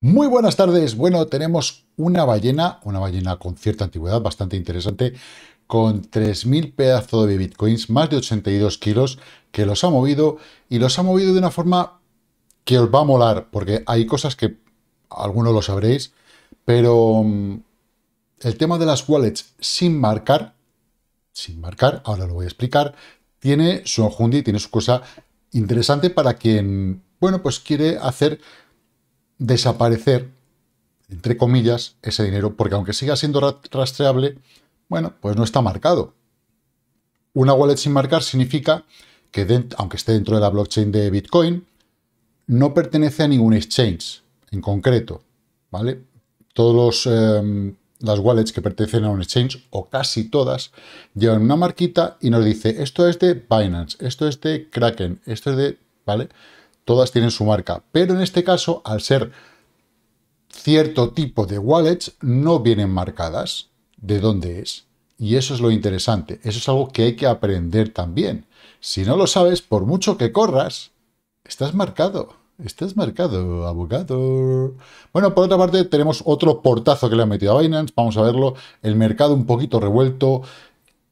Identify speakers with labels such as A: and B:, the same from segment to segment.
A: Muy buenas tardes. Bueno, tenemos una ballena, una ballena con cierta antigüedad, bastante interesante, con 3.000 pedazos de bitcoins, más de 82 kilos, que los ha movido y los ha movido de una forma que os va a molar, porque hay cosas que algunos lo sabréis, pero mm, el tema de las wallets sin marcar, sin marcar, ahora lo voy a explicar, tiene su enjundi, tiene su cosa interesante para quien, bueno, pues quiere hacer desaparecer, entre comillas, ese dinero, porque aunque siga siendo rastreable, bueno, pues no está marcado. Una wallet sin marcar significa que, aunque esté dentro de la blockchain de Bitcoin, no pertenece a ningún exchange en concreto, ¿vale? Todos los, em, las wallets que pertenecen a un exchange, o casi todas, llevan una marquita y nos dice, esto es de Binance, esto es de Kraken, esto es de, ¿vale? todas tienen su marca. Pero en este caso, al ser cierto tipo de wallets, no vienen marcadas de dónde es. Y eso es lo interesante. Eso es algo que hay que aprender también. Si no lo sabes, por mucho que corras, estás marcado. Estás marcado, abogado. Bueno, por otra parte, tenemos otro portazo que le han metido a Binance. Vamos a verlo. El mercado un poquito revuelto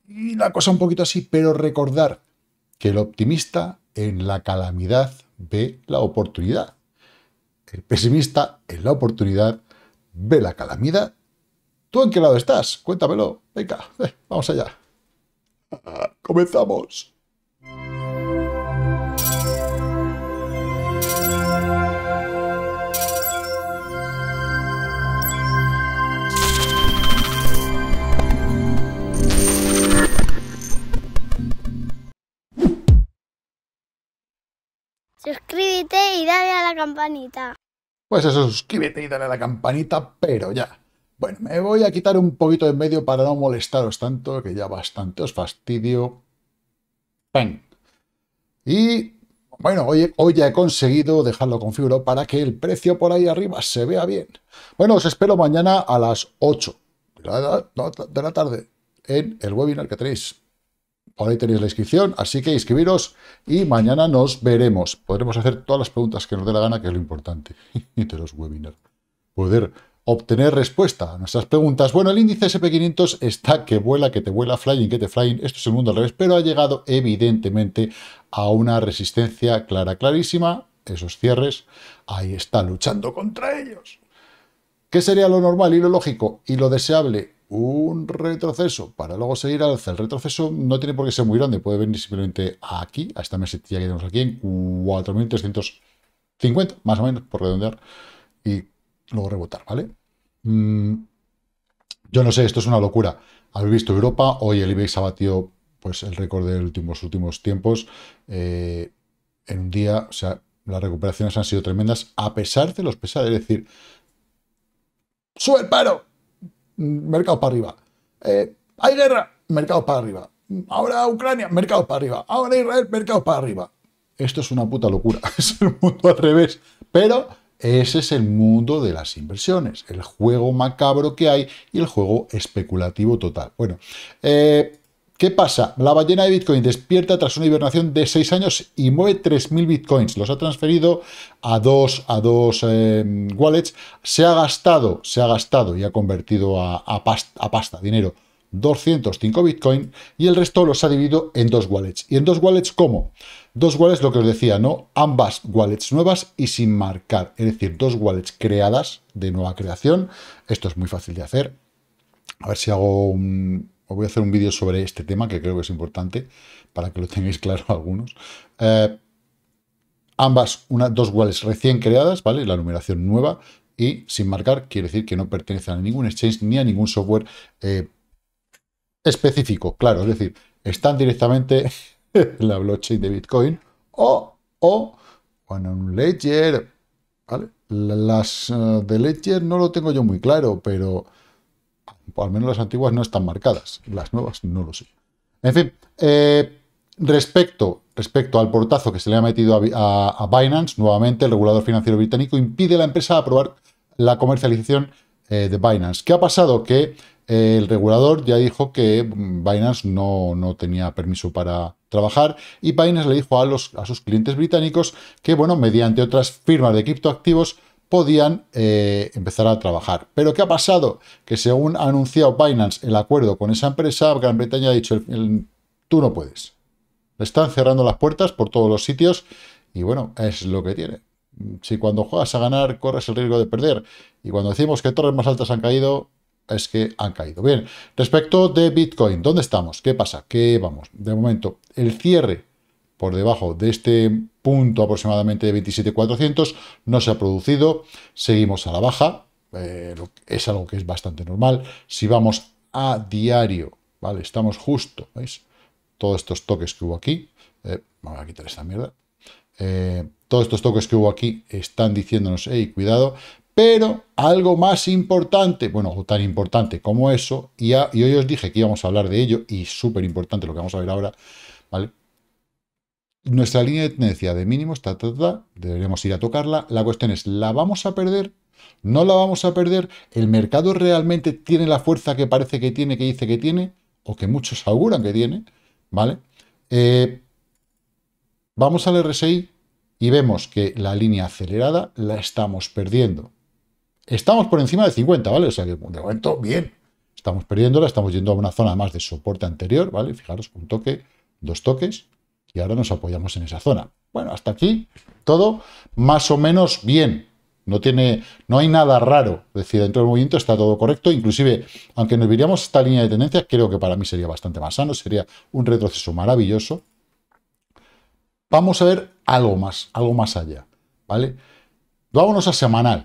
A: y la cosa un poquito así, pero recordar que el optimista en la calamidad ve la oportunidad. El pesimista en la oportunidad ve la calamidad. ¿Tú en qué lado estás? Cuéntamelo. Venga, eh, vamos allá. Ah, comenzamos. dale a la campanita. Pues eso, suscríbete y dale a la campanita, pero ya. Bueno, me voy a quitar un poquito de en medio para no molestaros tanto, que ya bastante os fastidio. Y bueno, hoy, hoy, ya he conseguido dejarlo configurado para que el precio por ahí arriba se vea bien. Bueno, os espero mañana a las 8 de la, de la tarde en el webinar que tenéis Ahora ahí tenéis la inscripción, así que inscribiros y mañana nos veremos. Podremos hacer todas las preguntas que nos dé la gana, que es lo importante de los webinars. Poder obtener respuesta a nuestras preguntas. Bueno, el índice SP500 está que vuela, que te vuela, flying, que te flying. Esto es el mundo al revés, pero ha llegado evidentemente a una resistencia clara, clarísima. Esos cierres, ahí está luchando contra ellos. ¿Qué sería lo normal y lo lógico y lo deseable? un retroceso para luego seguir al El retroceso no tiene por qué ser muy grande, puede venir simplemente aquí, a esta mesetilla que tenemos aquí en 4.350, más o menos, por redondear, y luego rebotar, ¿vale? Mm, yo no sé, esto es una locura. Habéis visto Europa, hoy el IBEX ha batido pues, el récord de los últimos tiempos eh, en un día, o sea, las recuperaciones han sido tremendas, a pesar de los pesares, es decir, ¡sube el paro! Mercado para arriba. Eh, hay guerra, mercado para arriba. Ahora Ucrania, mercado para arriba. Ahora Israel, mercados para arriba. Esto es una puta locura. Es el mundo al revés. Pero ese es el mundo de las inversiones, el juego macabro que hay y el juego especulativo total. Bueno, eh, ¿Qué pasa? La ballena de Bitcoin despierta tras una hibernación de 6 años y mueve 3.000 Bitcoins. Los ha transferido a dos, a dos em, wallets. Se ha gastado, se ha gastado y ha convertido a, pasta, a pasta, dinero, 205 Bitcoin. Y el resto los ha dividido en dos wallets. ¿Y en dos wallets cómo? Dos wallets, lo que os decía, ¿no? Ambas wallets nuevas y sin marcar. Es decir, dos wallets creadas de nueva creación. Esto es muy fácil de hacer. A ver si hago un os voy a hacer un vídeo sobre este tema, que creo que es importante, para que lo tengáis claro algunos. Eh, ambas, dos wallets recién creadas, ¿vale? La numeración nueva y sin marcar, quiere decir que no pertenecen a ningún exchange ni a ningún software eh, específico, claro. Es decir, están directamente en la blockchain de Bitcoin o, o, un ledger, ¿vale? Las eh, de ledger no lo tengo yo muy claro, pero... Pues al menos las antiguas no están marcadas. Las nuevas no lo sé. En fin, eh, respecto, respecto al portazo que se le ha metido a, Binance, nuevamente el regulador financiero británico impide a la empresa aprobar la comercialización eh, de Binance. ¿Qué ha pasado? Que eh, el regulador ya dijo que Binance no, tenía permiso para trabajar y Binance le dijo a, los, a sus clientes británicos que, bueno, mediante otras firmas de criptoactivos podían eh, empezar a trabajar. Pero ¿qué ha pasado? Que según ha anunciado Binance el acuerdo con esa empresa, Gran Bretaña ha dicho, tú no puedes. Le están cerrando las puertas por todos los sitios y bueno, es lo que tiene. Si cuando juegas a ganar corres el riesgo de perder y cuando decimos que torres más altas han caído, es que han caído. Bien, respecto de Bitcoin, ¿dónde estamos? ¿Qué pasa? ¿Qué vamos? De momento, el cierre por debajo de este punto aproximadamente de 27.400, no se ha producido, seguimos a la baja, eh, es algo que es bastante normal, si vamos a diario, ¿vale? Estamos justo, ¿veis? Todos estos toques que hubo aquí, eh, vamos a quitar esta mierda, eh, todos estos toques que hubo aquí están diciéndonos, hey, cuidado, pero algo más importante, bueno, o tan importante como eso, y, y hoy os dije que íbamos a hablar de ello, y súper importante lo que vamos a ver ahora, ¿vale? nuestra línea de tendencia de mínimos, está... ta, deberíamos ir a tocarla. La cuestión es, ¿la vamos a perder? ¿No la vamos a perder? ¿El mercado realmente tiene la fuerza que parece que tiene, que dice que tiene? O que muchos auguran que tiene, ¿vale? Eh, vamos al RSI y vemos que la línea acelerada la estamos perdiendo. Estamos por encima de 50, ¿vale? O sea que de momento, bien. Estamos perdiéndola, estamos yendo a una zona más de soporte anterior, ¿vale? Fijaros, un toque, dos toques y ahora nos apoyamos en esa zona. Bueno, hasta aquí todo más o menos bien. No, tiene, no hay nada raro. Es decir, dentro del movimiento está todo correcto. Inclusive, aunque nos viríamos esta línea de tendencia, creo que para mí sería bastante más sano. Sería un retroceso maravilloso. Vamos a ver algo más, algo más allá. ¿Vale? Vámonos a semanal.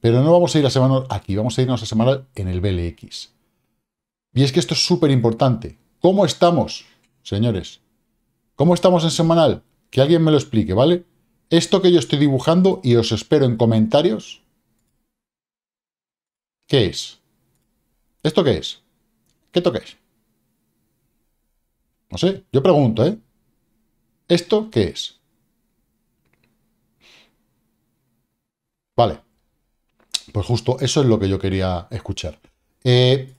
A: Pero no vamos a ir a semanal aquí, vamos a irnos a semanal en el BLX. Y es que esto es súper importante. ¿Cómo estamos, señores? ¿Cómo estamos en semanal? Que alguien me lo explique, ¿vale? Esto que yo estoy dibujando y os espero en comentarios. ¿Qué es? ¿Esto qué es? ¿Qué toques? No sé, yo pregunto, ¿eh? ¿Esto qué es? Vale. Pues justo eso es lo que yo quería escuchar. Eh,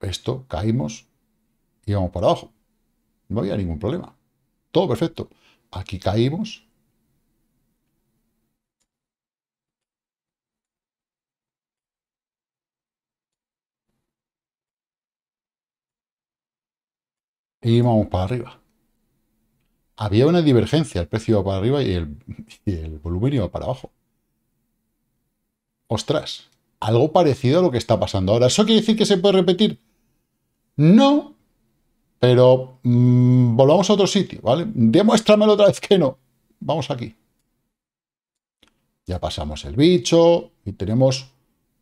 A: esto, caímos y vamos para abajo. No había ningún problema. Todo perfecto. Aquí caímos. Y vamos para arriba. Había una divergencia. El precio iba para arriba y el, y el volumen iba para abajo. Ostras. Algo parecido a lo que está pasando ahora. ¿Eso quiere decir que se puede repetir? No, pero mm, volvamos a otro sitio, ¿vale? Demuéstramelo otra vez que no. Vamos aquí. Ya pasamos el bicho y tenemos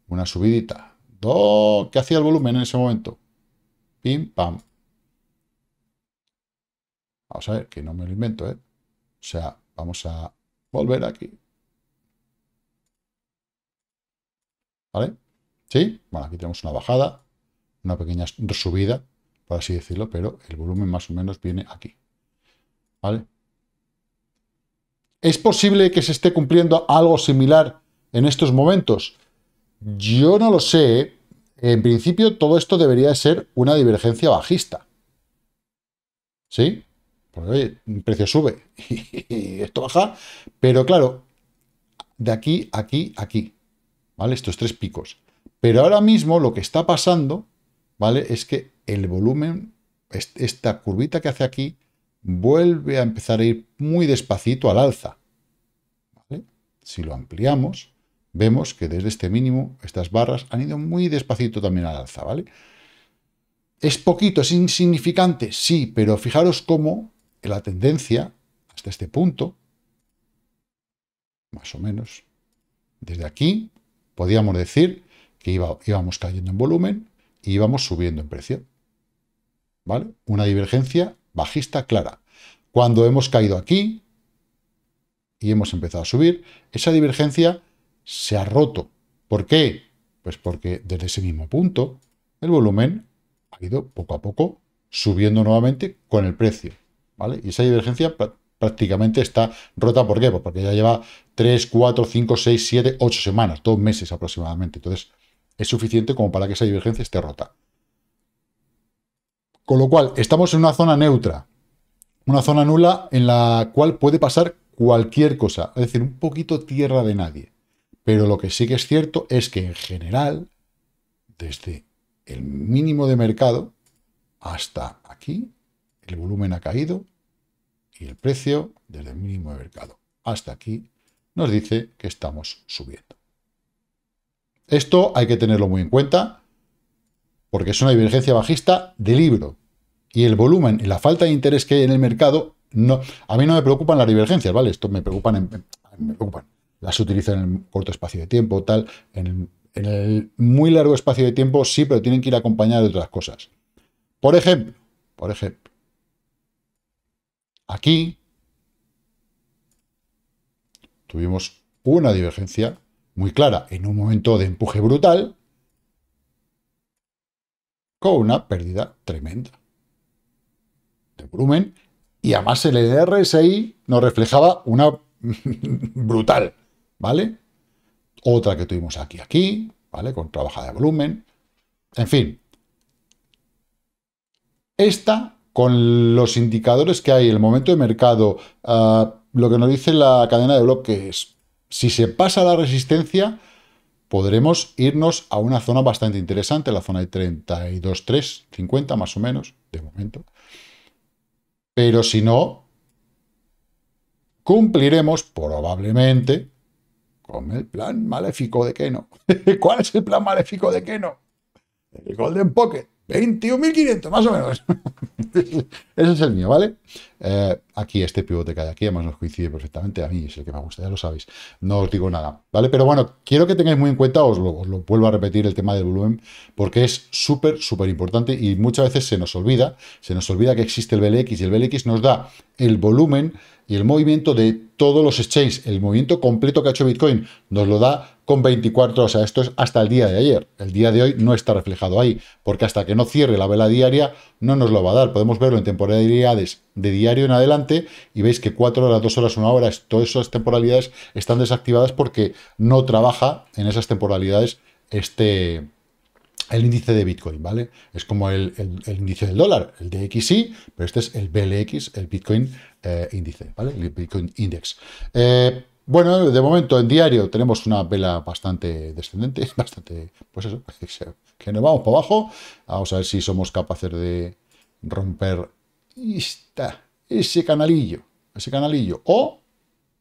A: una subidita. ¿Qué hacía el volumen en ese momento? Pim, pam. Vamos a ver, que no me lo invento, ¿eh? O sea, vamos a volver aquí. ¿Vale? ¿Sí? Bueno, aquí tenemos una bajada una pequeña subida, por así decirlo, pero el volumen más o menos viene aquí. ¿Vale? ¿Es posible que se esté cumpliendo algo similar en estos momentos? Yo no lo sé. ¿eh? En principio, todo esto debería ser una divergencia bajista. ¿Sí? Porque, oye, el precio sube y esto baja, pero claro, de aquí, aquí, aquí. ¿Vale? Estos tres picos. Pero ahora mismo lo que está pasando ¿vale? Es que el volumen, esta curvita que hace aquí, vuelve a empezar a ir muy despacito al alza. ¿vale? Si lo ampliamos, vemos que desde este mínimo estas barras han ido muy despacito también al alza. ¿vale? ¿Es poquito, es insignificante? Sí, pero fijaros cómo la tendencia hasta este punto, más o menos, desde aquí, podíamos decir que iba, íbamos cayendo en volumen, y vamos subiendo en precio. ¿Vale? Una divergencia bajista clara. Cuando hemos caído aquí y hemos empezado a subir, esa divergencia se ha roto. ¿Por qué? Pues porque desde ese mismo punto el volumen ha ido poco a poco subiendo nuevamente con el precio. ¿vale? Y esa divergencia prácticamente está rota. ¿Por qué? Pues porque ya lleva 3, 4, 5, 6, 7, 8 semanas, dos meses aproximadamente. Entonces, es suficiente como para que esa divergencia esté rota. Con lo cual, estamos en una zona neutra, una zona nula en la cual puede pasar cualquier cosa, es decir, un poquito tierra de nadie. Pero lo que sí que es cierto es que en general, desde el mínimo de mercado hasta aquí, el volumen ha caído y el precio desde el mínimo de mercado hasta aquí nos dice que estamos subiendo. Esto hay que tenerlo muy en cuenta porque es una divergencia bajista de libro. Y el volumen y la falta de interés que hay en el mercado, no, a mí no me preocupan las divergencias, ¿vale? Esto me preocupan, me Las utilizo en el corto espacio de tiempo, tal, en el, en el muy largo espacio de tiempo sí, pero tienen que ir acompañadas de otras cosas. Por ejemplo, por ejemplo, aquí tuvimos una divergencia muy clara en un momento de empuje brutal, con una pérdida tremenda de volumen. Y además el e RSI nos reflejaba una brutal, ¿vale? Otra que tuvimos aquí, aquí, ¿vale? Con trabajada de volumen. En fin. Esta, con los indicadores que hay, el momento de mercado, ah, lo que nos dice la cadena de bloques, si se pasa la resistencia, podremos irnos a una zona bastante interesante, la zona de 32-3, 50 más o menos, de momento. Pero si no, cumpliremos probablemente con el plan maléfico de Keno. ¿Cuál es el plan maléfico de Keno? El Golden Pocket. 21.500, más o menos. Ese es el mío, ¿vale? Eh, aquí, este pivote que hay aquí, además nos coincide perfectamente. A mí es el que me gusta, ya lo sabéis. No os digo nada, ¿vale? Pero bueno, quiero que tengáis muy en cuenta, os os lo vuelvo a repetir, el tema del volumen, porque es súper, súper importante y muchas veces se nos olvida. Se nos olvida que existe el BLX y el BLX nos da el volumen y el movimiento de todos los exchanges. El movimiento completo que ha hecho Bitcoin nos lo da con 24 o sea, esto es hasta el día de ayer. El día de hoy no está reflejado ahí, porque hasta que no cierre la vela diaria no nos lo va a dar. Podemos verlo en temporalidades de diario en adelante y veis que 4 horas, 2 horas, 1 hora, todas esas temporalidades están desactivadas porque no trabaja en esas temporalidades este, el índice de Bitcoin, ¿vale? Es como el, el, índice del dólar, el DXY, pero este es el BLX, el Bitcoin eh, índice, ¿vale? El Bitcoin Index. Eh, bueno, de momento en diario tenemos una vela bastante descendente, bastante, pues eso, que nos vamos para abajo. Vamos a ver si somos capaces de romper está. ese canalillo, ese canalillo. O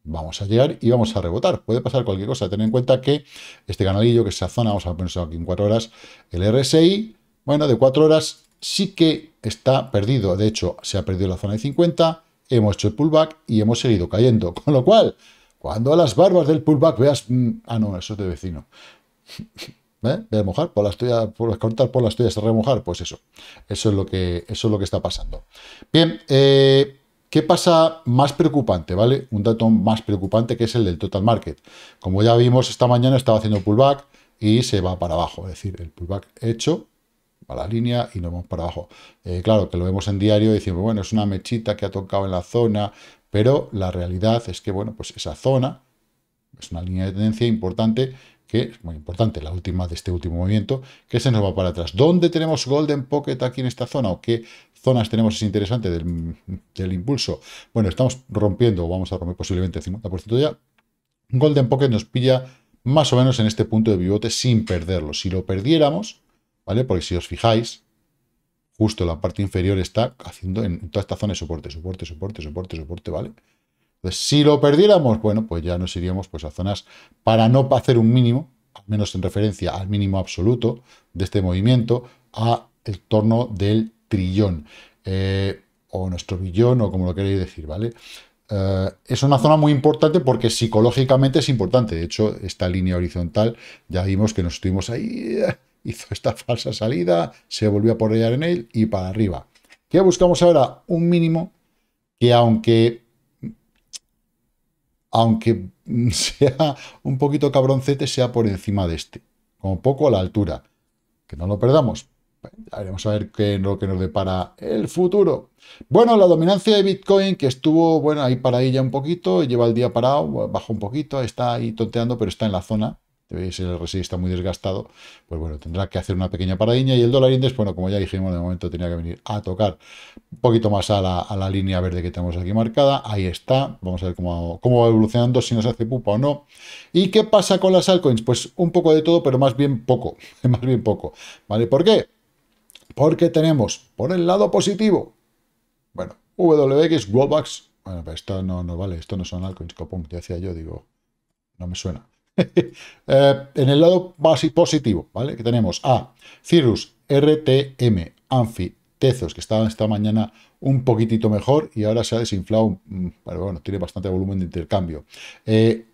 A: vamos a llegar y vamos a rebotar. Puede pasar cualquier cosa. Ten en cuenta que este canalillo, que esa zona, vamos a pensar aquí en 4 horas, el RSI, bueno, de 4 horas sí que está perdido. De hecho, se ha perdido la zona de 50, hemos hecho el pullback y hemos seguido cayendo. Con lo cual cuando a las barbas del pullback veas... Mm, ah, no, eso es de vecino. ¿Ve? ¿Ve a mojar, por las tuyas, por las cortar por las tuyas a remojar, pues eso. Eso es lo que, eso es lo que está pasando. Bien, eh, ¿qué pasa más preocupante? ¿Vale? Un dato más preocupante que es el del total market. Como ya vimos esta mañana, estaba haciendo pullback y se va para abajo. Es decir, el pullback hecho a la línea y nos vamos para abajo. Eh, claro que lo vemos en diario y decimos, bueno, es una mechita que ha tocado en la zona, pero la realidad es que, bueno, pues esa zona es una línea de tendencia importante, que es muy importante, la última de este último movimiento, que se nos va para atrás. ¿Dónde tenemos Golden Pocket aquí en esta zona? ¿O qué zonas tenemos es interesante del, del impulso? Bueno, estamos rompiendo, o vamos a romper posiblemente el 50% ya. Golden Pocket nos pilla más o menos en este punto de pivote sin perderlo. Si lo perdiéramos, ¿vale? Porque si os fijáis, justo la parte inferior está haciendo en toda esta zona de soporte, soporte, soporte, soporte, soporte, ¿vale? Entonces, si lo perdiéramos, bueno, pues ya nos iríamos pues, a zonas para no hacer un mínimo, al menos en referencia al mínimo absoluto de este movimiento, a el torno del trillón, eh, o nuestro billón, o como lo queréis decir, ¿vale? Eh, es una zona muy importante porque psicológicamente es importante. De hecho, esta línea horizontal ya vimos que nos estuvimos ahí eh, hizo esta falsa salida, se volvió a por en él y para arriba. ¿Qué buscamos ahora? Un mínimo que aunque aunque sea un poquito cabroncete, sea por encima de este. Como poco a la altura. Que no lo perdamos. Pues, veremos a ver qué es lo que nos depara el futuro. Bueno, la dominancia de Bitcoin, que estuvo, bueno, ahí para ella un poquito, lleva el día parado, bajó un poquito, está ahí tonteando, pero está en la zona si el RSI está muy desgastado, pues bueno, tendrá que hacer una pequeña paradiña. Y el dólar indés, bueno, como ya dijimos, de momento tenía que venir a tocar un poquito más a la, línea verde que tenemos aquí marcada. Ahí está. Vamos a ver cómo, cómo va evolucionando, si nos hace pupa o no. ¿Y qué pasa con las altcoins? Pues un poco de todo, pero más bien poco. Más bien poco. ¿Vale? ¿Por qué? Porque tenemos, por el lado positivo, bueno, WX, Wallbacks, bueno, pero esto no no vale, esto no son altcoins, copón, ya hacía yo, digo, no me suena. Eh, en el lado positivo, ¿vale? Que tenemos a Cirrus, RTM, Anfi, Tezos, que estaba esta mañana un poquitito mejor y ahora se ha desinflado, mm, pero bueno, tiene bastante volumen de intercambio. Eh,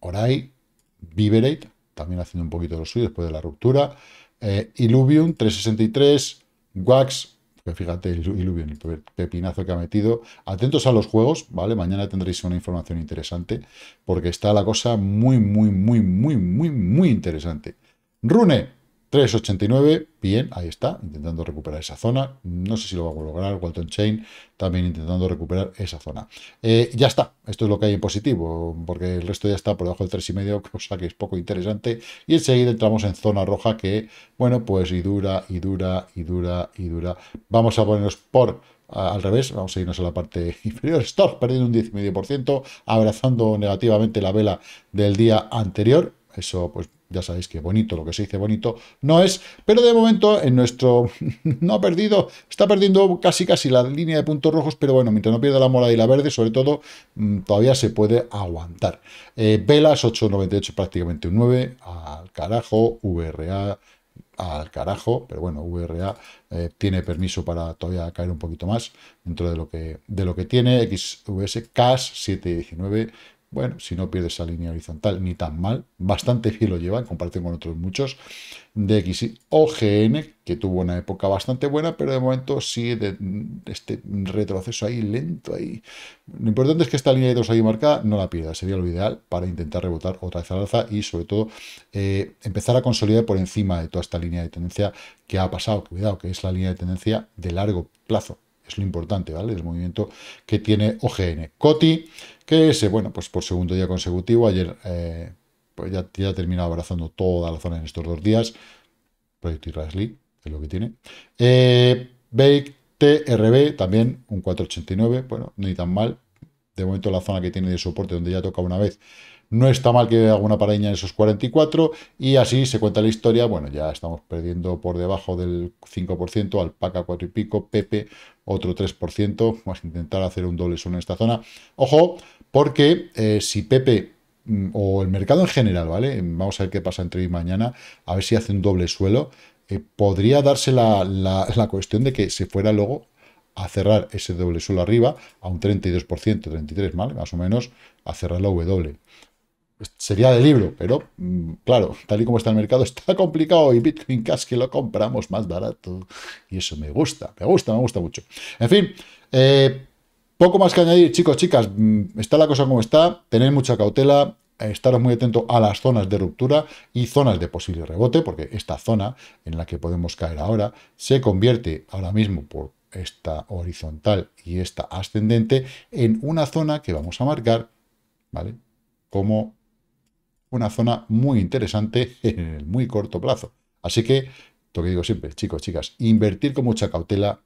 A: Orai, Viverate, también haciendo un poquito de lo suyo después de la ruptura. Eh, Illuvium, 363, Wax, fíjate, iluvio, el pepinazo que ha metido. Atentos a los juegos, ¿vale? Mañana tendréis una información interesante, porque está la cosa muy, muy, muy, muy, muy, muy interesante. Rune, 3,89, bien, ahí está, intentando recuperar esa zona. No sé si lo vamos a lograr, Walton Chain también intentando recuperar esa zona. Eh, ya está, esto es lo que hay en positivo, porque el resto ya está por debajo del 3,5, cosa que es poco interesante. Y enseguida entramos en zona roja que, bueno, pues y dura, y dura, y dura, y dura. Vamos a ponernos por al revés, vamos a irnos a la parte inferior, stop, perdiendo un 10,5%, abrazando negativamente la vela del día anterior, eso, pues ya sabéis que bonito, lo que se dice bonito, no es. Pero de momento, en nuestro... no ha perdido, está perdiendo casi casi la línea de puntos rojos, pero bueno, mientras no pierda la mola y la verde, sobre todo, mm, todavía se puede aguantar. Eh, velas, 8,98, prácticamente un 9, al carajo, VRA al carajo, pero bueno, VRA eh, tiene permiso para todavía caer un poquito más dentro de lo que, de lo que tiene, XVS, CAS 719, bueno, si no pierde esa línea horizontal, ni tan mal. Bastante bien lo lleva en comparación con otros muchos. de o que tuvo una época bastante buena, pero de momento sí de este retroceso ahí lento. ahí. Lo importante es que esta línea de dos ahí marcada no la pierda. Sería lo ideal para intentar rebotar otra vez al alza y sobre todo eh, empezar a consolidar por encima de toda esta línea de tendencia que ha pasado. Cuidado, que es la línea de tendencia de largo plazo. Es lo importante, ¿vale? El movimiento que tiene OGN. COTI bueno, pues por segundo día consecutivo, ayer eh, pues ya, ya ha terminado abrazando toda la zona en estos dos días. Proyecto Rasli, es lo que tiene. Eh, Bake TRB, también un 489, bueno, ni tan mal. De momento la zona que tiene de soporte, donde ya toca una vez, no está mal que haga una pareña en esos 44 y así se cuenta la historia. Bueno, ya estamos perdiendo por debajo del 5%, Alpaca 4 y pico, Pepe otro 3%. Vamos a intentar hacer un doble solo en esta zona. Ojo, porque eh, si Pepe mm, o el mercado en general, ¿vale? Vamos a ver qué pasa entre hoy y mañana, a ver si hace un doble suelo. Eh, podría darse la, cuestión de que se fuera luego a cerrar ese doble suelo arriba a un 32%, 33%, ¿vale? Más o menos, a cerrar la W. Sería de libro, pero mm, claro, tal y como está el mercado, está complicado y Bitcoin Cash que lo compramos más barato. Y eso me gusta, me gusta, me gusta mucho. En fin, eh, poco más que añadir, chicos, chicas, mm, está la cosa como está, tener mucha cautela, estaros muy atentos a las zonas de ruptura y zonas de posible rebote, porque esta zona en la que podemos caer ahora se convierte ahora mismo por esta horizontal y esta ascendente en una zona que vamos a marcar, ¿vale? Como una zona muy interesante en el muy corto plazo. Así que, lo que digo siempre, chicos, chicas, invertir con mucha cautela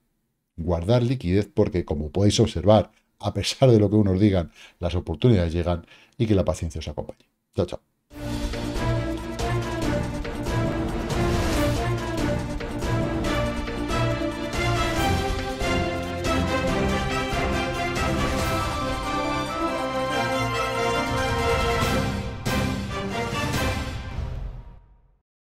A: guardar liquidez porque, como podéis observar, a pesar de lo que unos digan, las oportunidades llegan y que la paciencia os acompañe. Chao, chao.